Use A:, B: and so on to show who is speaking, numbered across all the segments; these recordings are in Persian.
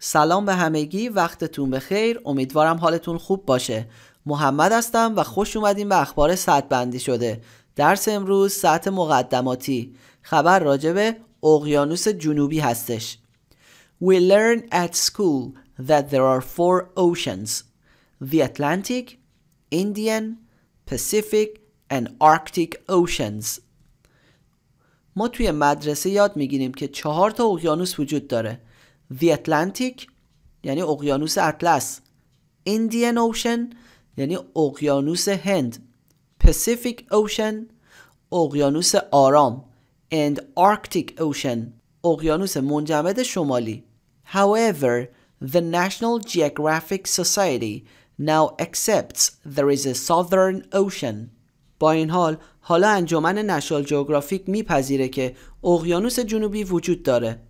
A: سلام به همگی وقتتون بخیر امیدوارم حالتون خوب باشه محمد هستم و خوش اومدیم به اخبار ساعت بندی شده درس امروز ساعت مقدماتی خبر راجبه اقیانوس جنوبی هستش We learn at school that there are four oceans The Atlantic, Indian, Pacific and Arctic Oceans ما توی مدرسه یاد میگیریم که چهار تا اقیانوس وجود داره The Atlantic یعنی اقیانوس اطلس Indian Ocean یعنی اقیانوس هند Pacific Ocean اقیانوس آرام and Arctic Ocean اقیانوس منجمد شمالی However, the National Geographic Society now accepts there is a Southern Ocean. با این حال حالا انجمن نشال جغرافیک میپذیره که اقیانوس جنوبی وجود داره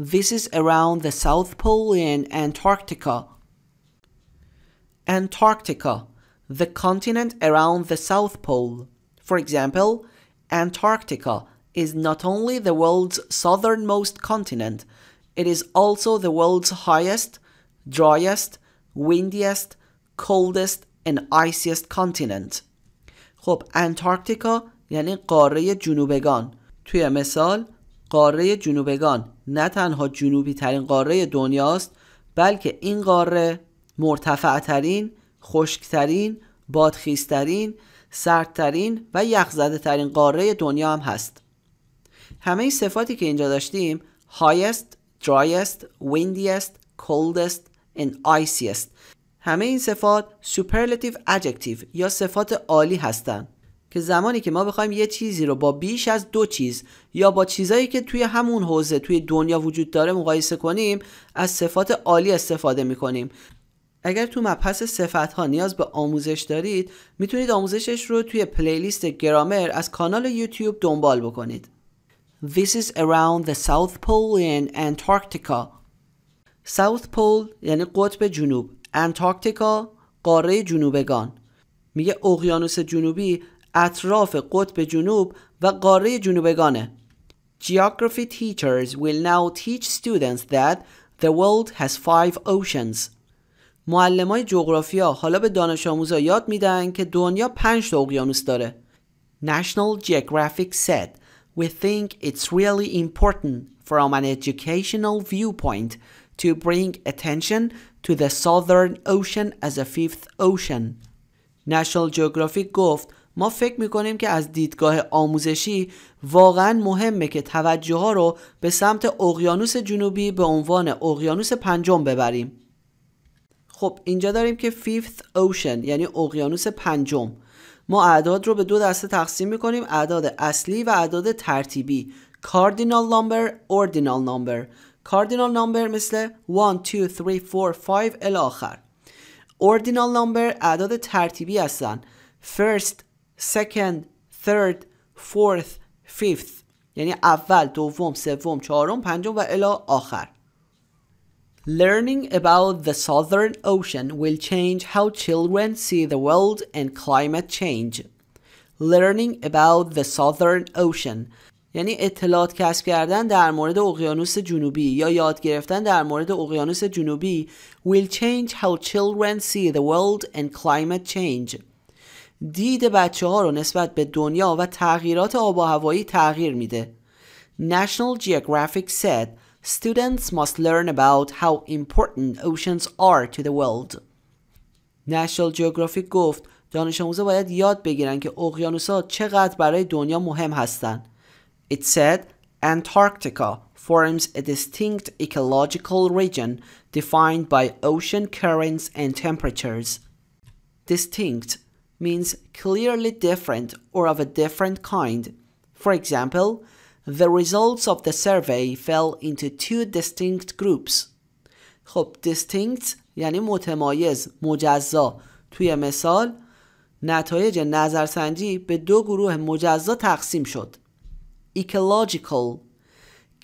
A: This is around the South Pole in Antarctica. Antarctica, the continent around the South Pole. For example, Antarctica is not only the world's southernmost continent, it is also the world's highest, driest, windiest, coldest and iciest continent. خب انتارکتیکا یعنی قاره جنوبگان. توی مثال قاره جنوبگان نه تنها جنوبی ترین قاره دنیاست بلکه این قاره مرتفع ترین، خشکترین، بادخیزترین، سردترین و یخزده ترین قاره دنیا هم هست. همه این صفاتی که اینجا داشتیم highest, driest, windiest, coldest and iciest همه این صفات superlative adjective یا صفات عالی هستند. که زمانی که ما بخوایم یه چیزی رو با بیش از دو چیز یا با چیزایی که توی همون حوزه توی دنیا وجود داره مقایسه کنیم از صفات عالی استفاده میکنیم اگر تو مبحث صفت ها نیاز به آموزش دارید میتونید آموزشش رو توی پلیلیست گرامر از کانال یوتیوب دنبال بکنید This is around the South Pole in Antarctica South Pole یعنی قطب جنوب Antarctica قاره جنوبگان میگه اقیانوس جنوبی اطراف قطب جنوب و قاره جنوبگانه. Geography teachers will now teach students that the world has five oceans. معلم های جغرافیا حالا به دانش آموزا یاد میدن که دنیا پنج تا اقیانوس داره. National Geographic said we think it's really important from an educational viewpoint to bring attention to the Southern Ocean as a fifth ocean. National Geographic گفت ما فکر میکنیم که از دیدگاه آموزشی واقعا مهمه که توجه ها رو به سمت اقیانوس جنوبی به عنوان اقیانوس پنجم ببریم خب اینجا داریم که fifth ocean یعنی اقیانوس پنجم ما اعداد رو به دو دسته تقسیم میکنیم اعداد اصلی و اعداد ترتیبی cardinal number ordinal number cardinal number مثل 1 2 3 4 5 الی آخر ordinal number اعداد ترتیبی هستن first second, third, fourth, fifth یعنی اول، دوم، سوم، چهارم، پنجم و الی آخر. Learning about the Southern Ocean will change how children see the world and climate change. Learning about the Southern Ocean یعنی اطلاعات کسب کردن در مورد اقیانوس جنوبی یا یاد گرفتن در مورد اقیانوس جنوبی will change how children see the world and climate change. دید بچه ها رو نسبت به دنیا و تغییرات آب و هوایی تغییر میده. National Geographic said students must learn about how important oceans are to the world. National Geographic گفت دانش آموزا باید یاد بگیرن که اقیانوسا چقدر برای دنیا مهم هستند. It said Antarctica forms a distinct ecological region defined by ocean currents and temperatures. Distinct means clearly different or of a different kind. For example, the results of the survey fell into two distinct groups. خب distinct یعنی متمایز مجزا توی مثال نتایج نظرسنجی به دو گروه مجزا تقسیم شد ecological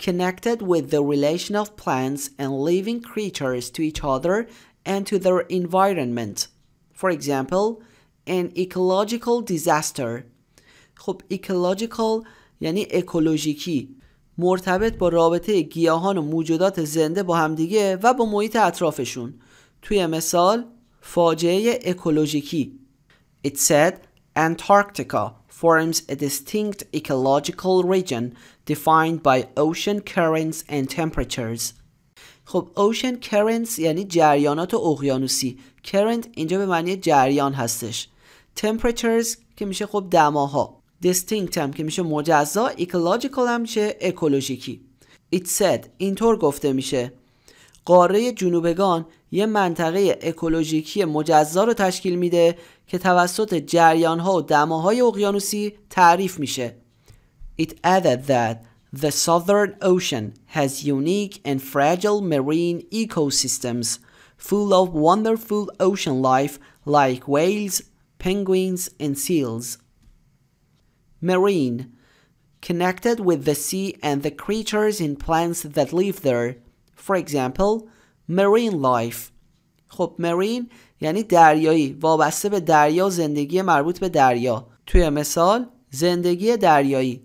A: connected with the relation of plants and living creatures to each other and to their environment for example an ecological disaster خب ecological یعنی اکولوژیکی مرتبط با رابطه گیاهان و موجودات زنده با همدیگه و با محیط اطرافشون توی مثال فاجعه اکولوژیکی It said Antarctica forms a distinct ecological region defined by ocean currents and temperatures. خب ocean currents یعنی جریانات اقیانوسی. current اینجا به معنی جریان هستش. temperatures که میشه خب دماها distinct هم که میشه مجزا ecological هم میشه اکولوژیکی it said اینطور گفته میشه قاره جنوبگان یه منطقه اکولوژیکی مجزا رو تشکیل میده که توسط جریانها و دماهای اقیانوسی تعریف میشه It added that the Southern Ocean has unique and fragile marine ecosystems full of wonderful ocean life like whales, penguins, and seals. Marine Connected with the sea and the creatures and plants that live there. For example, marine life. خب marine یعنی دریایی وابسته به دریا زندگی مربوط به دریا توی مثال زندگی دریایی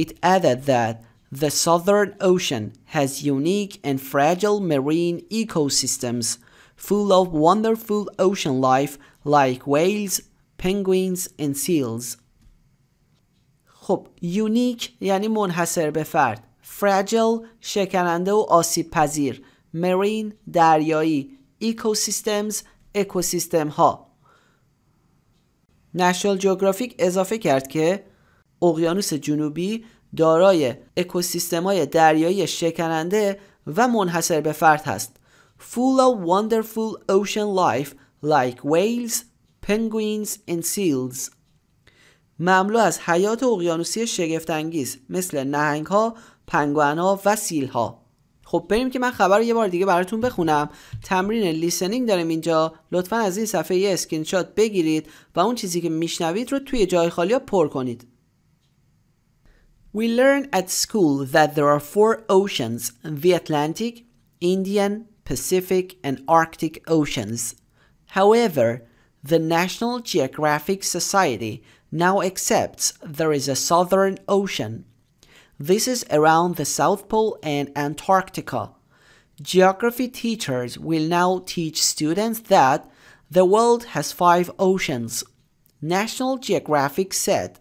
A: It added that the Southern Ocean has unique and fragile marine ecosystems full of wonderful ocean life like whales, penguins and seals خب یونیک یعنی منحصر به فرد فراجل شکننده و آسیب پذیر مرین دریایی ایکوسیستمز اکوسیستم ها نشنال جوگرافیک اضافه کرد که اقیانوس جنوبی دارای اکوسیستم های دریایی شکننده و منحصر به فرد هست full of wonderful ocean life like whales, پنگوینز ان سیلز مملو از حیات اقیانوسی شگفتانگیز مثل نهنگ ها پنگوئن ها و سیل ها خب بریم که من خبر رو یه بار دیگه براتون بخونم تمرین لیسنینگ داریم اینجا لطفا از این صفحه یه اسکرین شات بگیرید و اون چیزی که میشنوید رو توی جای خالی ها پر کنید We learn at school that there are four oceans the Atlantic, Indian, Pacific and Arctic oceans. However, the National Geographic Society now accepts there is a Southern Ocean. This is around the South Pole and Antarctica. Geography teachers will now teach students that the world has five oceans. National Geographic said,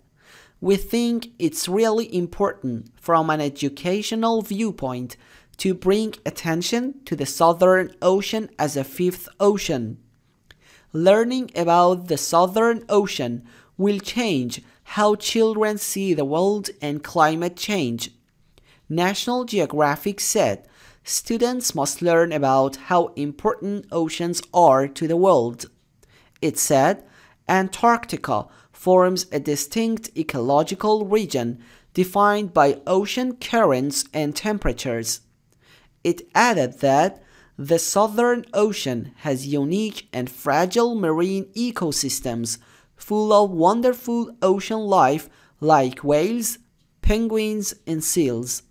A: We think it's really important from an educational viewpoint to bring attention to the Southern Ocean as a fifth ocean learning about the Southern Ocean will change how children see the world and climate change. National Geographic said students must learn about how important oceans are to the world. It said Antarctica forms a distinct ecological region defined by ocean currents and temperatures. It added that The Southern Ocean has unique and fragile marine ecosystems full of wonderful ocean life like whales, penguins and seals.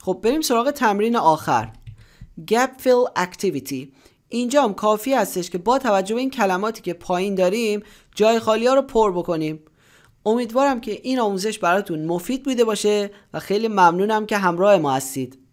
A: خب بریم سراغ تمرین آخر. Gap fill activity. اینجا هم کافی هستش که با توجه به این کلماتی که پایین داریم جای خالی ها رو پر بکنیم. امیدوارم که این آموزش براتون مفید بوده باشه و خیلی ممنونم که همراه ما هستید.